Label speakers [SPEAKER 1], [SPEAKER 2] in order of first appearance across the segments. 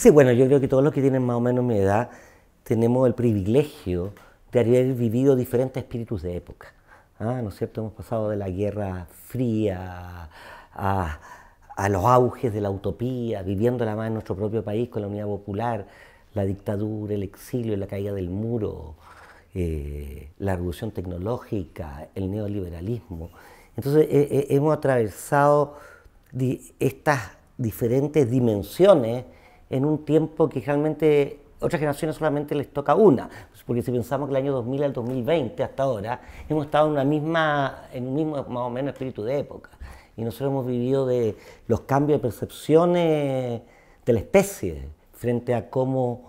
[SPEAKER 1] Sí, bueno, yo creo que todos los que tienen más o menos mi edad tenemos el privilegio de haber vivido diferentes espíritus de época. Ah, ¿No Hemos pasado de la Guerra Fría a, los auges de la utopía, viviéndola más en nuestro propio país con la Unidad Popular, la dictadura, el exilio, la caída del muro, eh, la revolución tecnológica, el neoliberalismo. Entonces eh, eh, hemos atravesado estas diferentes dimensiones en un tiempo que realmente otras generaciones solamente les toca una, porque si pensamos que el año 2000 al 2020 hasta ahora hemos estado en una misma, en un mismo más o menos espíritu de época y nosotros hemos vivido de los cambios de percepciones de la especie frente a cómo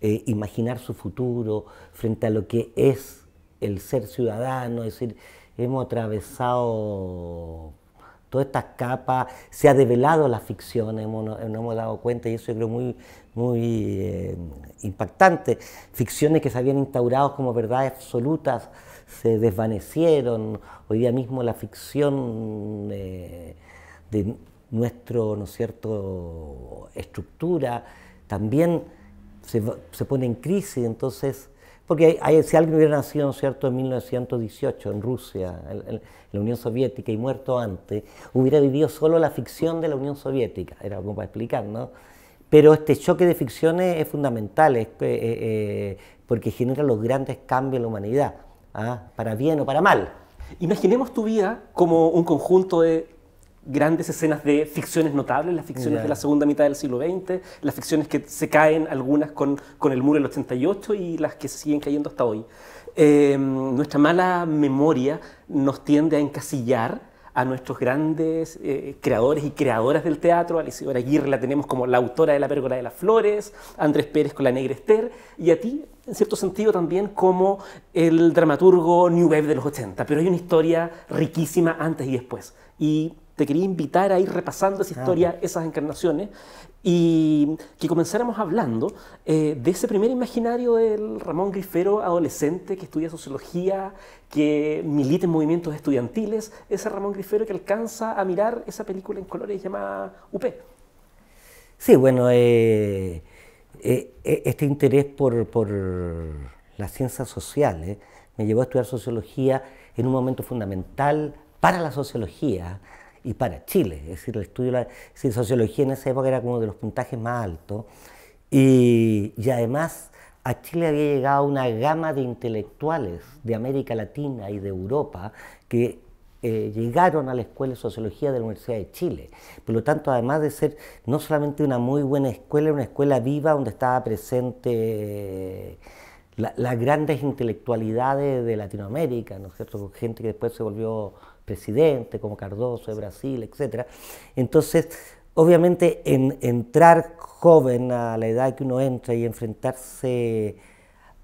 [SPEAKER 1] eh, imaginar su futuro, frente a lo que es el ser ciudadano, es decir, hemos atravesado todas estas capas, se ha develado la ficción, No nos hemos dado cuenta y eso yo creo muy, muy eh, impactante. Ficciones que se habían instaurado como verdades absolutas se desvanecieron. Hoy día mismo la ficción eh, de nuestro, ¿no cierto?, estructura también se, se pone en crisis, entonces porque si alguien hubiera nacido ¿cierto? en 1918 en Rusia, en, la Unión Soviética, y muerto antes, hubiera vivido solo la ficción de la Unión Soviética, era como para explicar, ¿no? Pero este choque de ficciones es fundamental, eh, eh, eh, porque genera los grandes cambios en la humanidad, ¿ah? para bien o para mal. Imaginemos tu
[SPEAKER 2] vida como un conjunto de grandes escenas de ficciones notables, las ficciones de la segunda mitad del siglo XX, las ficciones que se caen algunas con, con el muro del 88 y las que siguen cayendo hasta hoy. Em, nuestra mala memoria nos tiende a encasillar a nuestros grandes eh, creadores y creadoras del teatro. A Isidora Aguirre la tenemos como la autora de La Pérgola de las Flores, Andrés Pérez con La Negra Esther, y a ti, en cierto sentido, también como el dramaturgo New Wave de los 80. Pero hay una historia riquísima antes y después. Y te quería invitar a ir repasando esa historia, esas encarnaciones, y que comenzáramos hablando eh, de ese primer imaginario del Ramón Grifero adolescente que estudia sociología, que milita en movimientos estudiantiles, ese Ramón Grifero que alcanza a mirar esa película en colores llamada UP.
[SPEAKER 1] Sí, bueno, eh, eh, este interés por, por las ciencias sociales me llevó a estudiar sociología en un momento fundamental para la sociología, y para Chile. Es decir, el estudio de la sociología en esa época era como de los puntajes más altos. Y, además a Chile había llegado una gama de intelectuales de América Latina y de Europa que eh, llegaron a la Escuela de Sociología de la Universidad de Chile. Por lo tanto, además de ser no solamente una muy buena escuela, una escuela viva donde estaba presente... Eh, las grandes intelectualidades de Latinoamérica, ¿no es cierto? Gente que después se volvió presidente, como Cardoso de Brasil, etc. Entonces, obviamente, en, entrar joven a la edad que uno entra y enfrentarse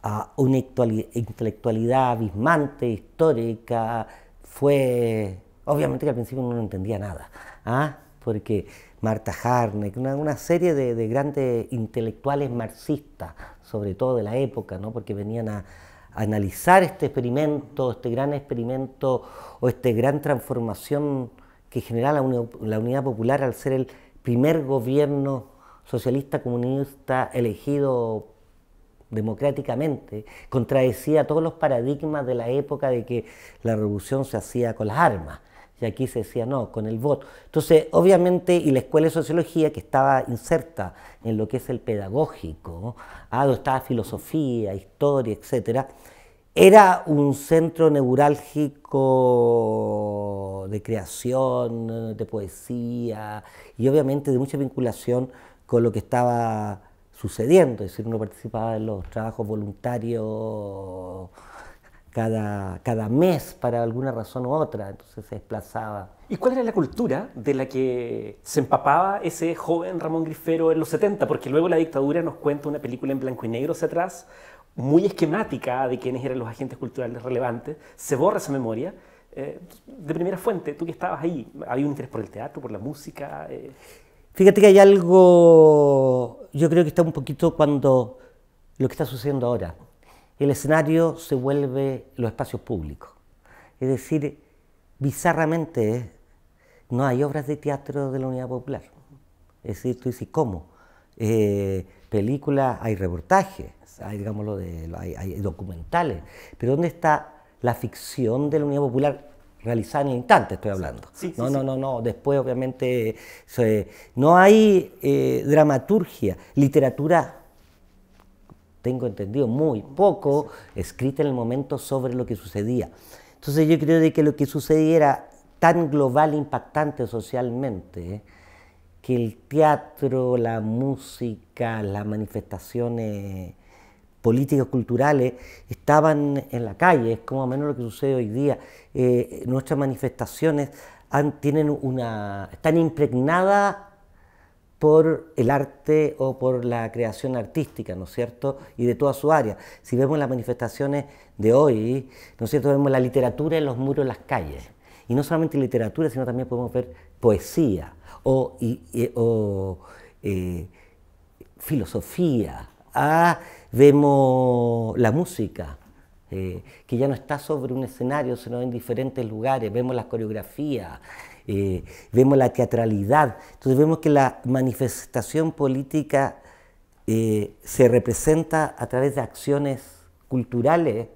[SPEAKER 1] a una intelectualidad abismante, histórica, fue, obviamente que al principio uno no entendía nada, ¿ah? porque Marta Harneck, una, serie de, de, grandes intelectuales marxistas, sobre todo de la época, ¿no? porque venían a, analizar este experimento, este gran experimento o esta gran transformación que genera la, Unidad Popular al ser el primer gobierno socialista comunista elegido democráticamente, contradecía todos los paradigmas de la época de que la revolución se hacía con las armas y aquí se decía no, con el voto. Entonces, obviamente, y la escuela de sociología que estaba inserta en lo que es el pedagógico, ah, donde estaba filosofía, historia, etc., era un centro neurálgico de creación, de poesía y obviamente de mucha vinculación con lo que estaba sucediendo, es decir, uno participaba en los trabajos voluntarios cada, cada mes para alguna razón u otra, entonces
[SPEAKER 2] se desplazaba. ¿Y cuál era la cultura de la que se empapaba ese joven Ramón Grifero en los 70? Porque luego la dictadura nos cuenta una película en blanco y negro hacia atrás, muy esquemática de quiénes eran los agentes culturales relevantes, se borra esa memoria. Eh, de primera fuente, tú que estabas ahí, ¿había un interés por el teatro, por la música? Eh,
[SPEAKER 1] Fíjate que hay algo, yo creo que está un poquito cuando lo que está sucediendo ahora el escenario se vuelve los espacios públicos. Es decir, bizarramente no hay obras de teatro de la Unidad Popular. Es decir, tú dices, ¿cómo? Eh, películas, hay reportajes, hay, digámoslo, de, hay, documentales, pero ¿dónde está la ficción de la Unidad Popular realizada en el instante, estoy hablando? no, no, no, no, después obviamente no hay eh, dramaturgia, literatura tengo entendido muy poco, escrita en el momento sobre lo que sucedía. Entonces yo creo de que lo que sucedía era tan global e impactante socialmente que el teatro, la música, las manifestaciones políticas, culturales, estaban en la calle, es como menos lo que sucede hoy día. Eh, nuestras manifestaciones tienen una, están impregnadas por el arte o por la creación artística, ¿no es cierto? Y de toda su área. Si vemos las manifestaciones de hoy, ¿no es cierto? Vemos la literatura en los muros de las calles. Y no solamente literatura, sino también podemos ver poesía o, eh, filosofía. Ah, vemos la música, eh, que ya no está sobre un escenario, sino en diferentes lugares. Vemos las coreografías, eh, vemos la teatralidad. Entonces vemos que la manifestación política eh, se representa a través de acciones culturales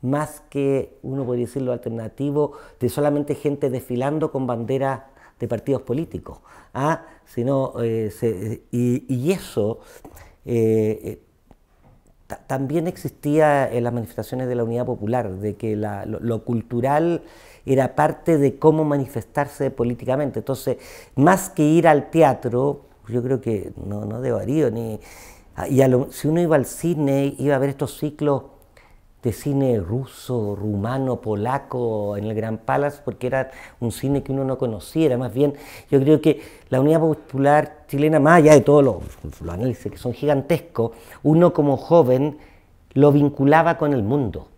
[SPEAKER 1] más que, uno podría decirlo alternativo, de solamente gente desfilando con banderas de partidos políticos. ¿ah? Sino, y, eso también existía en las manifestaciones de la unidad popular, de que lo, cultural era parte de cómo manifestarse políticamente. Entonces, más que ir al teatro, yo creo que no, no de ni... Ah, y si uno iba al cine, iba a ver estos ciclos de cine ruso, rumano, polaco en el Gran Palace, porque era un cine que uno no conociera. Más bien, yo creo que la Unidad Popular Chilena, más allá de todos los, análisis que son gigantescos, uno como joven lo vinculaba con el mundo,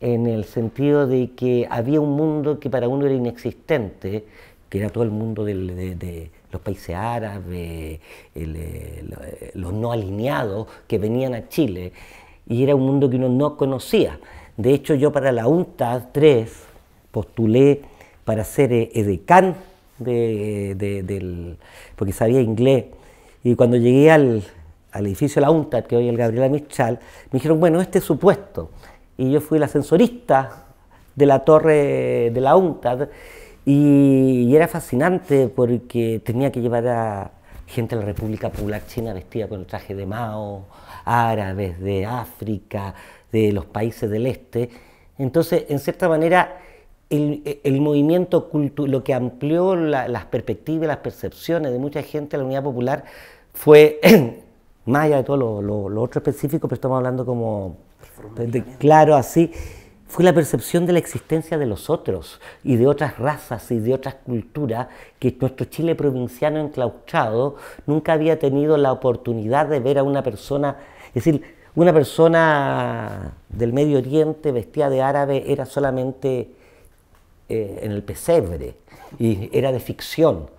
[SPEAKER 1] en el sentido de que había un mundo que para uno era inexistente, que era todo el mundo de, los países árabes, los no alineados que venían a Chile y era un mundo que uno no conocía. De hecho, yo para la UNTA 3 postulé para ser edecán eh, eh, eh, de, del, porque sabía inglés. Y cuando llegué al, al edificio de la UNTA, que hoy es el Gabriel Mistral, me dijeron, bueno, este es su puesto. Y yo fui el ascensorista de la torre de la UNTAD y, y, era fascinante porque tenía que llevar a gente de la República Popular China vestida con el traje de Mao, árabes, de África, de los países del este. Entonces, en cierta manera, el, movimiento cultural, lo que amplió las perspectivas, las percepciones de mucha gente de la unidad popular fue, más allá de todo lo, lo, otro específico, pero estamos hablando como, claro, así, fue la percepción de la existencia de los otros y de otras razas y de otras culturas que nuestro Chile provinciano enclaustrado nunca había tenido la oportunidad de ver a una persona es decir, una persona del Medio Oriente vestida de árabe era solamente eh, en el pesebre y era de ficción.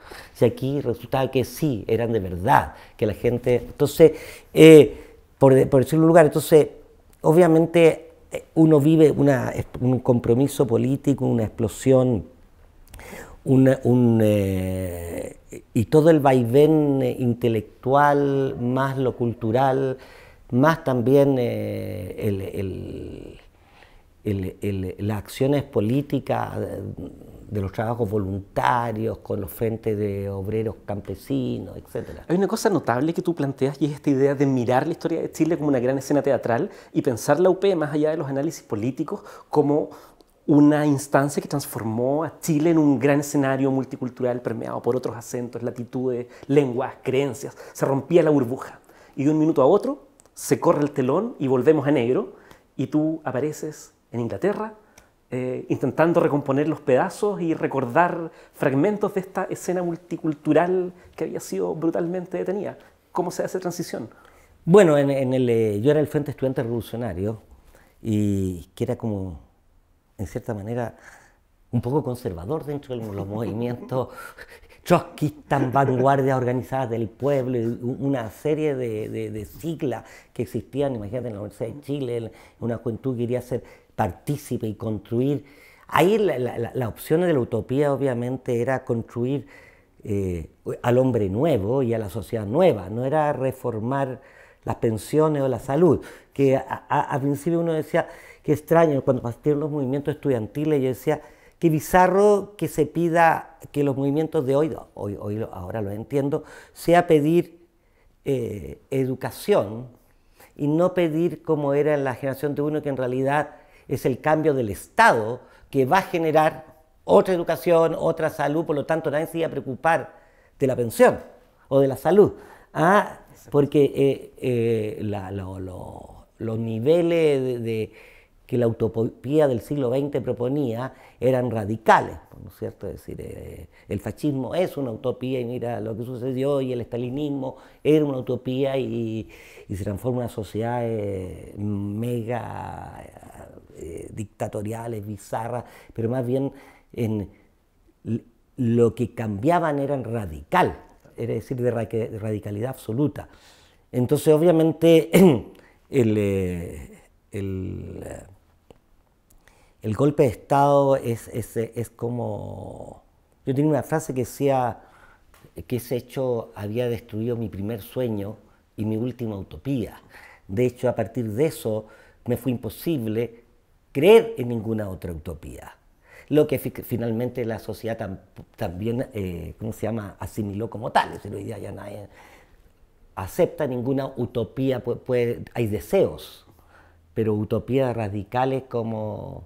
[SPEAKER 1] Y aquí resultaba que sí, eran de verdad, que la gente... Entonces, eh, por, por decirlo lugar, entonces, obviamente eh, uno vive un compromiso político, una explosión, y todo el vaivén intelectual, más lo cultural, más también eh, las acciones políticas
[SPEAKER 2] de los trabajos voluntarios con los frentes de obreros campesinos, etc. Hay una cosa notable que tú planteas y es esta idea de mirar la historia de Chile como una gran escena teatral y pensar la UP, más allá de los análisis políticos, como una instancia que transformó a Chile en un gran escenario multicultural permeado por otros acentos, latitudes, lenguas, creencias. Se rompía la burbuja y de un minuto a otro se corre el telón y volvemos a negro y tú apareces en Inglaterra eh, intentando recomponer los pedazos y recordar fragmentos de esta escena multicultural que había sido brutalmente detenida. ¿Cómo se hace transición?
[SPEAKER 1] Bueno, en, el, eh, yo era el Frente Estudiante Revolucionario y que era como, en cierta manera, un poco conservador dentro de los movimientos trotskistas, vanguardias organizadas del pueblo, una serie de, siglas que existían, imagínate, en la Universidad de Chile, una juventud que quería ser partícipe y construir. Ahí la, la, opción de la utopía obviamente era construir eh, al hombre nuevo y a la sociedad nueva, no era reformar las pensiones o la salud, que al principio uno decía, qué extraño, cuando partieron los movimientos estudiantiles yo decía, Qué bizarro que se pida que los movimientos de hoy, hoy, ahora lo entiendo, sea pedir eh, educación y no pedir como era en la generación de uno, que en realidad es el cambio del Estado que va a generar otra educación, otra salud, por lo tanto nadie se iba a preocupar de la pensión o de la salud. Ah, porque eh, eh, los niveles de que la utopía del siglo XX proponía eran radicales, ¿no es cierto? Es decir, eh, el fascismo es una utopía y mira lo que sucedió y el estalinismo era una utopía y, se transforma en una sociedad eh, mega eh, dictatorial, bizarra, bizarra, pero más bien en lo que cambiaban eran radical, es decir, de, radicalidad absoluta. Entonces, obviamente, el... el el golpe de Estado es, es como... Yo tenía una frase que decía que ese hecho había destruido mi primer sueño y mi última utopía. De hecho, a partir de eso me fue imposible creer en ninguna otra utopía. Lo que finalmente la sociedad también, eh, ¿cómo se llama?, asimiló como tal. Es decir, hoy día ya nadie acepta ninguna utopía, hay deseos,
[SPEAKER 2] pero utopías radicales como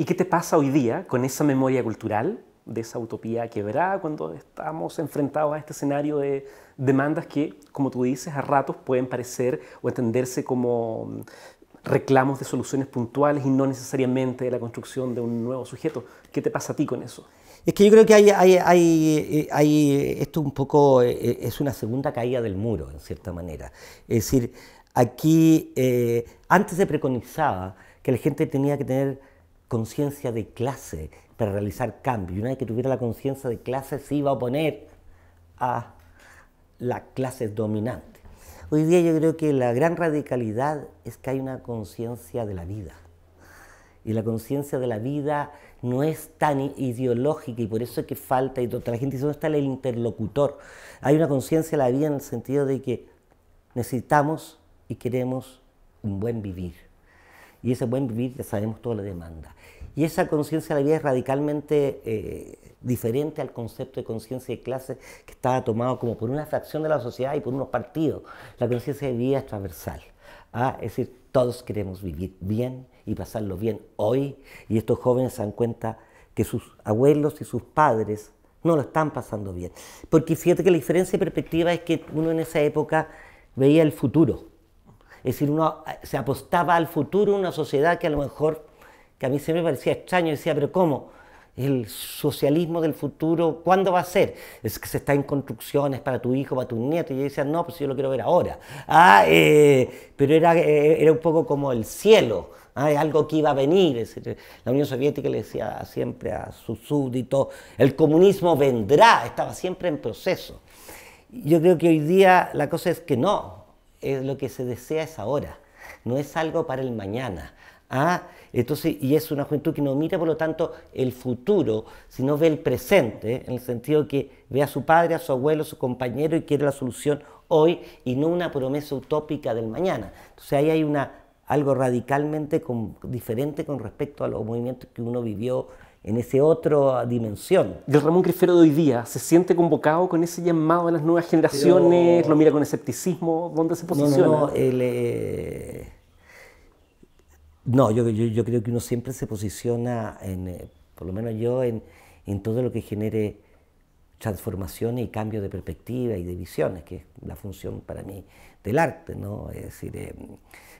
[SPEAKER 2] ¿Y qué te pasa hoy día con esa memoria cultural de esa utopía quebrada cuando estamos enfrentados a este escenario de demandas que, como tú dices, a ratos pueden parecer o entenderse como mm, reclamos de soluciones puntuales y no necesariamente de la construcción de un nuevo sujeto? ¿Qué te pasa a ti con eso?
[SPEAKER 1] Es que yo creo que hay, eh, esto un poco eh, eh, es una segunda caída del muro, en cierta manera. Es decir, aquí antes se preconizaba que la gente tenía que tener conciencia de clase para realizar cambio Y una vez que tuviera la conciencia de clase se iba a oponer a la clase dominante. Hoy día yo creo que la gran radicalidad es que hay una conciencia de la vida. Y la conciencia de la vida no es tan ideológica y por eso es que falta, y toda la gente dice, ¿dónde está el interlocutor? Hay una conciencia de la vida en el sentido de que necesitamos y queremos un buen vivir y ese buen vivir ya sabemos toda la demanda. Y esa conciencia de la vida es radicalmente eh, diferente al concepto de conciencia de clase que estaba tomado como por una fracción de la sociedad y por unos partidos. La conciencia de vida es transversal. Ah, es decir, todos queremos vivir bien y pasarlo bien hoy. Y estos jóvenes se dan cuenta que sus abuelos y sus padres no lo están pasando bien. Porque fíjate que la diferencia de perspectiva es que uno en esa época veía el futuro es decir, uno eh, se apostaba al futuro, una sociedad que a lo mejor, que a mí siempre me parecía extraño, decía, pero ¿cómo? El socialismo del futuro, ¿cuándo va a ser? Es que se está en construcciones para tu hijo, para tu nieto. Y yo decía, no, pues yo lo quiero ver ahora. Ah, eh, pero era, eh, era un poco como el cielo, ¿ah? algo que iba a venir. la Unión Soviética le decía siempre a sus súbditos, el comunismo vendrá, estaba siempre en proceso. Yo creo que hoy día la cosa es que no, es lo que se desea es ahora, no es algo para el mañana. Ah, entonces, y es una juventud que no mira, por lo tanto, el futuro, sino ve el presente, en el sentido que ve a su padre, a su abuelo, a su compañero y quiere la solución hoy y no una promesa utópica del mañana. Entonces ahí hay una, algo radicalmente diferente con respecto a los movimientos que uno vivió
[SPEAKER 2] en esa otra dimensión. ¿Y el Ramón Grifero de hoy día se siente convocado con ese llamado a las nuevas generaciones? ¿Lo mira con escepticismo? ¿Dónde se posiciona? No, eh,
[SPEAKER 1] yo, yo, creo que uno siempre se posiciona, en, eh, por lo menos yo, en, todo lo que genere transformaciones y cambio de perspectiva y de visiones, que es la función para mí del arte, ¿no? Es decir, em,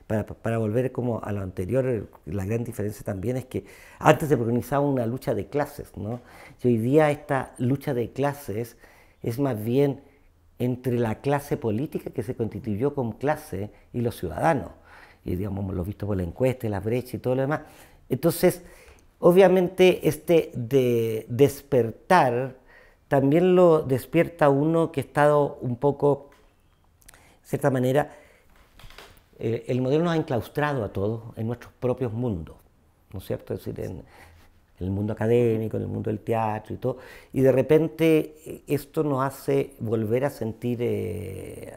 [SPEAKER 1] para, volver como a lo anterior, la gran diferencia también es que antes se organizaba una lucha de clases, ¿no? Y hoy día esta lucha de clases es más bien entre la clase política que se constituyó como clase y los ciudadanos. Y digamos, lo visto por la encuesta, la brecha y todo lo demás. Entonces, obviamente este de despertar también lo despierta uno que ha estado un poco, de cierta manera, eh, el modelo nos ha enclaustrado a todos en nuestros propios mundos, ¿no es cierto? Es decir, en, el mundo académico, en el mundo del teatro y todo. Y de repente eh, esto nos hace volver a sentir eh,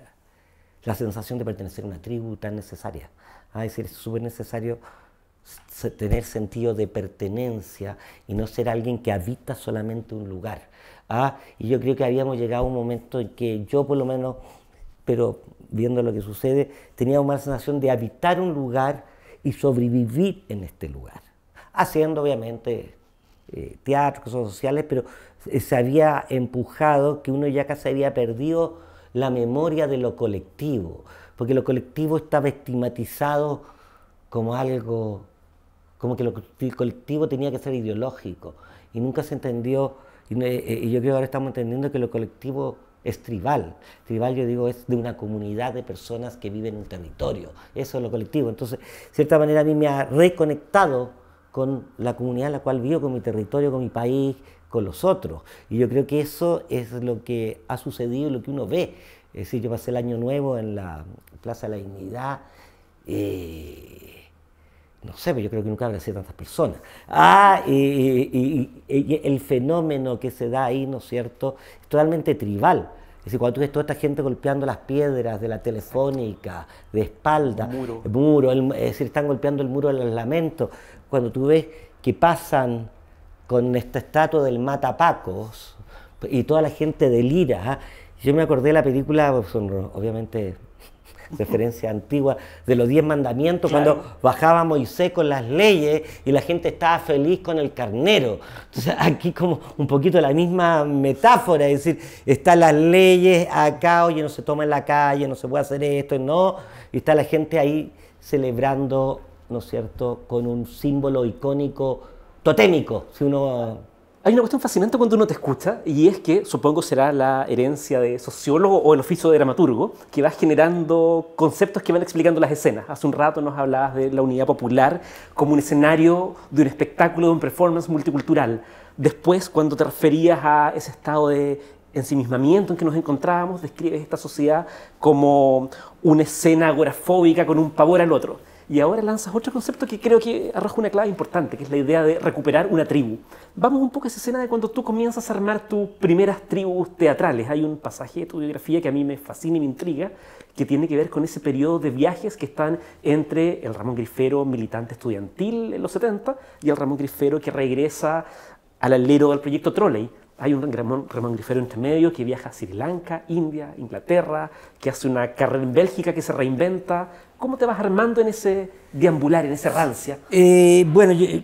[SPEAKER 1] la sensación de pertenecer a una tribu tan necesaria. a ah, es decir, es súper necesario tener sentido de pertenencia y no ser alguien que habita solamente un lugar. Ah, y yo creo que habíamos llegado a un momento en que yo por lo menos, pero viendo lo que sucede, tenía una sensación de habitar un lugar y sobrevivir en este lugar. Haciendo, obviamente, eh, teatros, cosas sociales, pero se había empujado que uno ya casi había perdido la memoria de lo colectivo, porque lo colectivo estaba estigmatizado como algo, como que lo, el colectivo tenía que ser ideológico, y nunca se entendió, y, eh, eh, y yo creo que ahora estamos entendiendo que lo colectivo es tribal. Tribal, yo digo, es de una comunidad de personas que viven en un territorio. Eso es lo colectivo. Entonces, de cierta manera, a mí me ha reconectado con la comunidad en la cual vivo, con mi territorio, con mi país, con los otros. Y yo creo que eso es lo que ha sucedido lo que uno ve. Es decir, yo pasé el año nuevo en la Plaza de la Dignidad. Eh, no sé, pero yo creo que nunca habrá sido tantas personas. Ah, y, el fenómeno que se da ahí, ¿no es cierto?, es totalmente tribal. Es decir, cuando tú ves toda esta gente golpeando las piedras de la telefónica, de espalda, muro. el muro, es decir, están golpeando el muro de los Cuando tú ves que pasan con esta estatua del Matapacos y toda la gente delira. ¿ah? Yo me acordé de la película, pues, obviamente referencia antigua de los diez mandamientos, cuando bajaba Moisés con las leyes y la gente estaba feliz con el carnero. Entonces aquí como un poquito la misma metáfora, es decir, están las leyes acá, oye, no se toma en la calle, no se puede hacer esto, no, y está la gente ahí
[SPEAKER 2] celebrando, ¿no es cierto?, con un símbolo icónico totémico, si uno hay una cuestión fascinante cuando uno te escucha y es que supongo será la herencia de sociólogo o el oficio de dramaturgo que vas generando conceptos que van explicando las escenas. Hace un rato nos hablabas de la unidad popular como un escenario de un espectáculo, de un performance multicultural. Después, cuando te referías a ese estado de ensimismamiento en que nos encontrábamos, describes esta sociedad como una escena agorafóbica con un pavor al otro. Y ahora lanzas otro concepto que creo que arroja una clave importante, que es la idea de recuperar una tribu. Vamos un poco a esa escena de cuando tú comienzas a armar tus primeras tribus teatrales. Hay un pasaje de tu biografía que a mí me fascina y me intriga, que tiene que ver con ese periodo de viajes que están entre el Ramón Grifero militante estudiantil en los 70 y el Ramón Grifero que regresa al alero del proyecto Trolley hay un Ramón intermedio medio que viaja a Sri Lanka, India, Inglaterra, que hace una carrera en Bélgica que se reinventa. ¿Cómo te vas armando en ese deambular, en esa rancia? Eh, bueno, eh,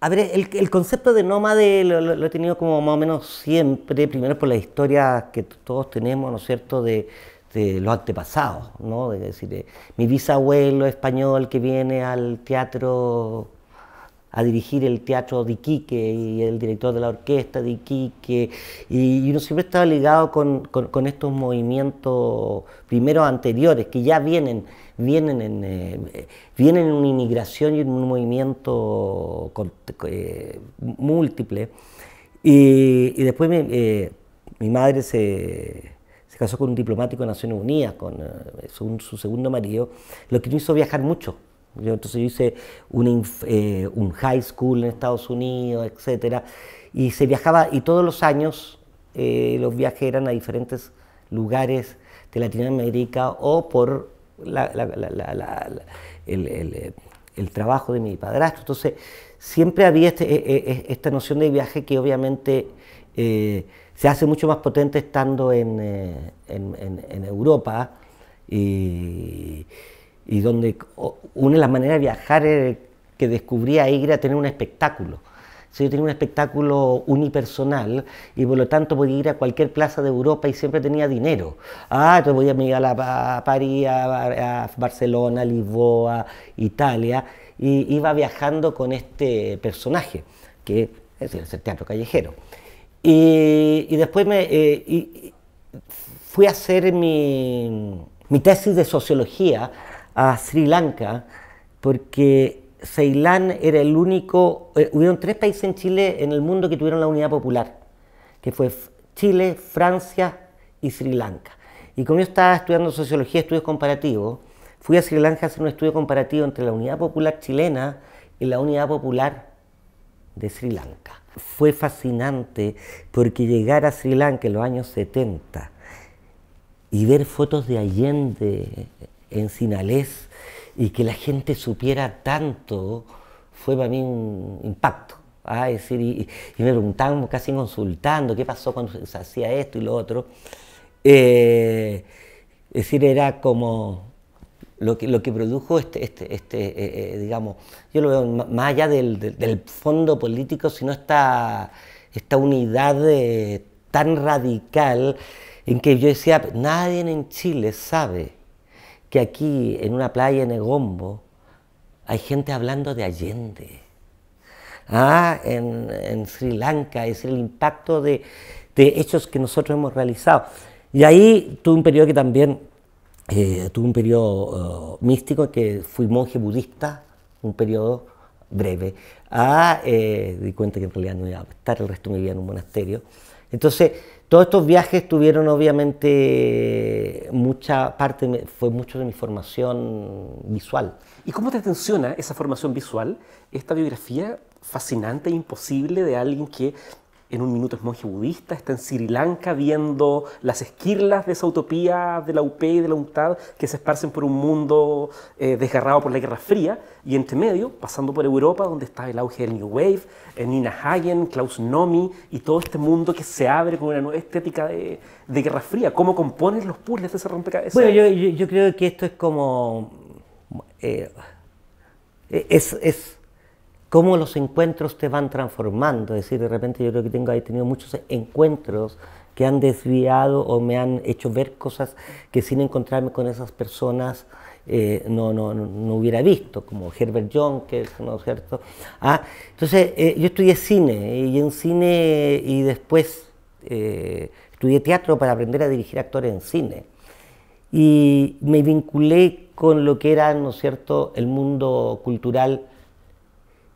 [SPEAKER 2] a ver, el, concepto
[SPEAKER 1] de nómade lo, he tenido como más o menos siempre, primero por la historia que todos tenemos, ¿no es cierto?, de, los antepasados, ¿no? Es decir, eh, mi bisabuelo español que viene al teatro a dirigir el teatro de Iquique y el director de la orquesta de Iquique. Y uno siempre estaba ligado con, con, estos movimientos primeros anteriores que ya vienen, vienen en, eh, vienen en una inmigración y en un movimiento eh, múltiple. Y, y después eh, mi madre se, se casó con un diplomático de Naciones Unidas, con su, segundo marido, lo que me hizo viajar mucho yo, entonces yo hice eh, un, high school en Estados Unidos, etcétera, y se viajaba, y todos los años eh, los viajes eran a diferentes lugares de Latinoamérica o por eh, el, trabajo de mi padrastro. Entonces, siempre había este, esta noción de viaje que obviamente se hace mucho más potente estando en, Europa y donde una de las maneras de viajar que descubrí ir era tener un espectáculo. Si yo tenía un espectáculo unipersonal y por lo tanto podía ir a cualquier plaza de Europa y siempre tenía dinero. Ah, entonces voy a ir a, la, a París, a, a, Barcelona, Lisboa, Italia, y iba viajando con este personaje, que es, el teatro callejero. Y, después me, eh, fui a hacer mi, mi tesis de sociología a Sri Lanka, porque Ceilán era el único, eh, hubieron tres países en Chile, en el mundo, que tuvieron la unidad popular, que fue Chile, Francia y Sri Lanka. Y como yo estaba estudiando sociología, estudios comparativos, fui a Sri Lanka a hacer un estudio comparativo entre la unidad popular chilena y la unidad popular de Sri Lanka. Fue fascinante porque llegar a Sri Lanka en los años 70 y ver fotos de Allende en Sinalés y que la gente supiera tanto fue para mí un impacto. Ah, es decir, y, me preguntaban casi consultando qué pasó cuando se hacía esto y lo otro. Eh, es decir, era como lo que, lo que produjo este, este, este eh, eh, digamos, yo lo veo más allá del, fondo político, sino esta, esta unidad tan radical en que yo decía, nadie en Chile sabe que aquí, en una playa en Egombo, hay gente hablando de Allende. Ah, en, Sri Lanka es el impacto de, hechos que nosotros hemos realizado. Y ahí tuve un periodo que también, eh, tuve un periodo oh, místico, que fui monje budista, un periodo breve. Ah, eh, di cuenta que en realidad no iba a estar el resto de mi vida en un monasterio. Entonces, todos estos viajes tuvieron
[SPEAKER 2] obviamente mucha parte, fue mucho de mi formación visual. ¿Y cómo te tensiona esa formación visual, esta biografía fascinante e imposible de alguien que en un minuto es monje budista, está en Sri Lanka viendo las esquirlas de esa utopía de la UP y de la UNTAD que se esparcen por un mundo eh, desgarrado por la Guerra Fría, y entre medio, pasando por Europa, donde está el auge del New Wave, eh, Nina Hagen, Klaus Nomi, y todo este mundo que se abre con una nueva estética de, Guerra Fría. ¿Cómo compones los puzzles de ese rompecabezas? Bueno,
[SPEAKER 1] yo, creo que esto es como... Eh, es, es cómo los encuentros te van transformando. Es decir, de repente yo creo que tengo, he tenido muchos encuentros que han desviado o me han hecho ver cosas que sin encontrarme con esas personas eh, no, no, no, hubiera visto, como Herbert Jonkers, ¿no es cierto? Ah, entonces, eh, yo estudié cine eh, y en cine y después estudié teatro para aprender a dirigir actores en cine. Y me vinculé con lo que era, ¿no es cierto?, el mundo cultural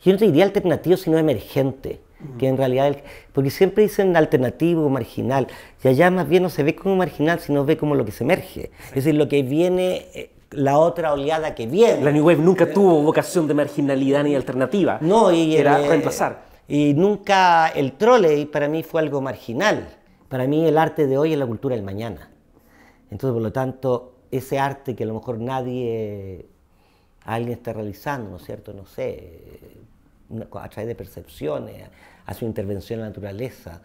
[SPEAKER 1] yo no diría alternativo, sino emergente, que en realidad, porque siempre dicen alternativo, marginal, y allá más bien no se ve como marginal, sino ve como lo que se emerge, es decir, lo que viene eh, la otra oleada que viene. La New Wave nunca eh, tuvo vocación de marginalidad ni alternativa. No, y eh, era el, reemplazar. Y nunca el trolley para mí fue algo marginal. Para mí el arte de hoy es la cultura del mañana. Entonces, por lo tanto, ese arte que a lo mejor nadie, alguien está realizando, ¿no es cierto? No sé, a través de percepciones, a su intervención en la naturaleza.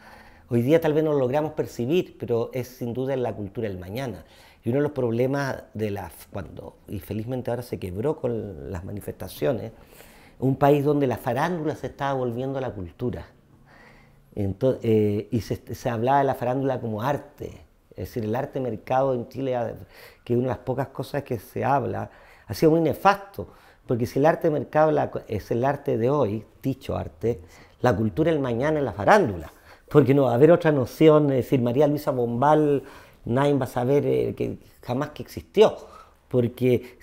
[SPEAKER 1] Hoy día tal vez no lo logramos percibir, pero es sin duda la cultura del mañana. Y uno de los problemas de la, cuando, y felizmente ahora se quebró con las manifestaciones, un país donde la farándula se estaba volviendo a la cultura. Entonces, eh, y se, se, hablaba de la farándula como arte. Es decir, el arte mercado en Chile, que es una de las pocas cosas que se habla, ha sido muy nefasto. Porque si el arte de mercado es el arte de hoy, dicho arte, la cultura del mañana es la farándula. Porque no va a haber otra noción, es decir, María Luisa Bombal, nadie va a saber eh, que jamás que existió. Porque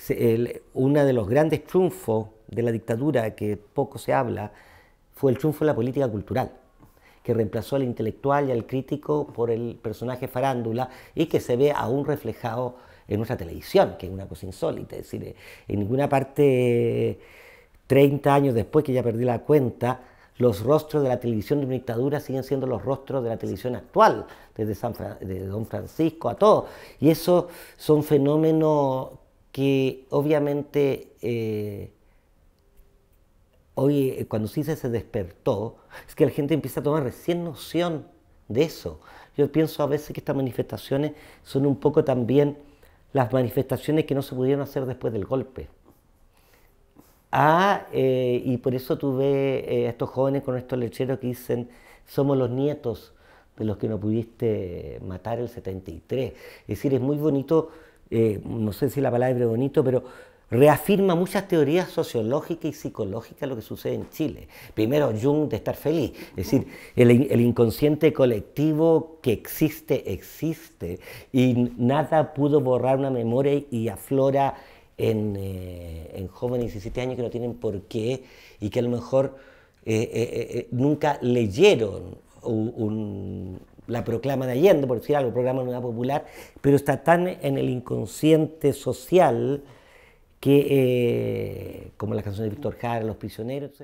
[SPEAKER 1] uno de los grandes triunfos de la dictadura, que poco se habla, fue el triunfo de la política cultural que reemplazó al intelectual y al crítico por el personaje farándula y que se ve aún reflejado en nuestra televisión, que es una cosa insólita. Es decir, en ninguna parte, 30 años después que ya perdí la cuenta, los rostros de la televisión de una dictadura siguen siendo los rostros de la televisión actual, desde San Don Francisco a todo. Y eso son fenómenos que obviamente eh, hoy eh, cuando sí se despertó, es que la gente empieza a tomar recién noción de eso. Yo pienso a veces que estas manifestaciones son un poco también las manifestaciones que no se pudieron hacer después del golpe. Ah, eh, y por eso tuve eh, a estos jóvenes con estos lecheros que dicen, somos los nietos de los que no pudiste matar el 73. Es decir, es muy bonito, eh, no sé si la palabra es bonito, pero reafirma muchas teorías sociológicas y psicológicas lo que sucede en Chile. Primero, Jung de estar feliz, es decir, el, inconsciente colectivo que existe, existe, y nada pudo borrar una memoria y aflora en, eh, jóvenes de 17 años que no tienen por qué y que a lo mejor eh, eh, nunca leyeron la proclama de Allende, por decir algo, el programa no era Popular, pero está tan en el inconsciente social, que, eh, como la canción de Víctor Jara, Los Prisioneros.